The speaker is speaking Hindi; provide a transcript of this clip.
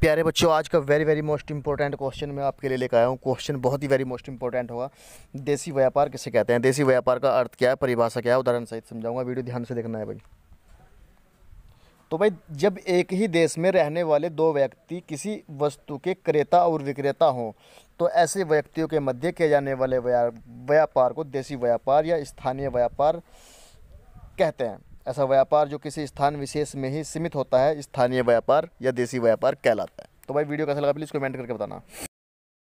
प्यारे बच्चों आज का very very most important question मैं आपके लिए लेकर आया हूँ क्वेश्चन बहुत ही वेरी मोस्ट इंपॉर्टेंट होगा देसी व्यापार किसे कहते हैं देसी व्यापार का अर्थ क्या है परिभाषा क्या है उदाहरण सहित समझाऊंगा वीडियो ध्यान से देखना है भाई तो भाई जब एक ही देश में रहने वाले दो व्यक्ति किसी वस्तु के क्रेता और विक्रेता हों तो ऐसे व्यक्तियों के मध्य किए जाने वाले व्यापार को देसी व्यापार या स्थानीय व्यापार कहते हैं ऐसा व्यापार जो किसी स्थान विशेष में ही सीमित होता है स्थानीय व्यापार या देसी व्यापार कहलाता है तो भाई वीडियो कैसा लगा प्लीज़ कमेंट करके बताना